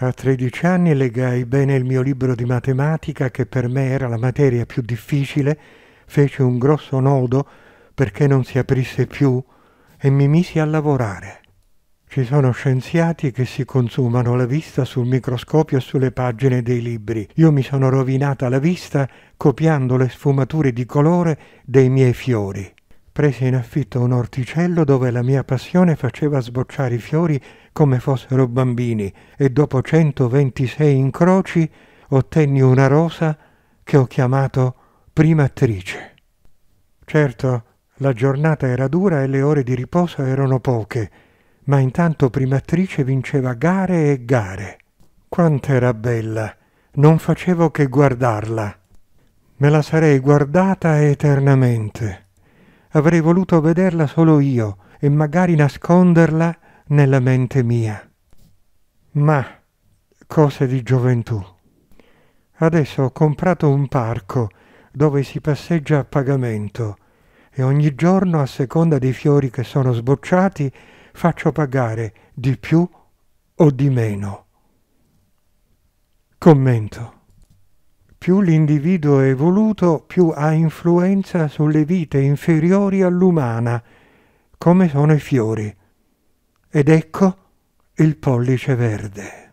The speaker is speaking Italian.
A 13 anni legai bene il mio libro di matematica, che per me era la materia più difficile, fece un grosso nodo perché non si aprisse più e mi misi a lavorare. Ci sono scienziati che si consumano la vista sul microscopio e sulle pagine dei libri. Io mi sono rovinata la vista copiando le sfumature di colore dei miei fiori prese in affitto un orticello dove la mia passione faceva sbocciare i fiori come fossero bambini e dopo 126 incroci ottenni una rosa che ho chiamato prima attrice. Certo, la giornata era dura e le ore di riposo erano poche, ma intanto primatrice vinceva gare e gare. Quant'era bella! Non facevo che guardarla. Me la sarei guardata eternamente avrei voluto vederla solo io e magari nasconderla nella mente mia. Ma cose di gioventù. Adesso ho comprato un parco dove si passeggia a pagamento e ogni giorno, a seconda dei fiori che sono sbocciati, faccio pagare di più o di meno. Commento. Più l'individuo è evoluto, più ha influenza sulle vite inferiori all'umana, come sono i fiori. Ed ecco il pollice verde.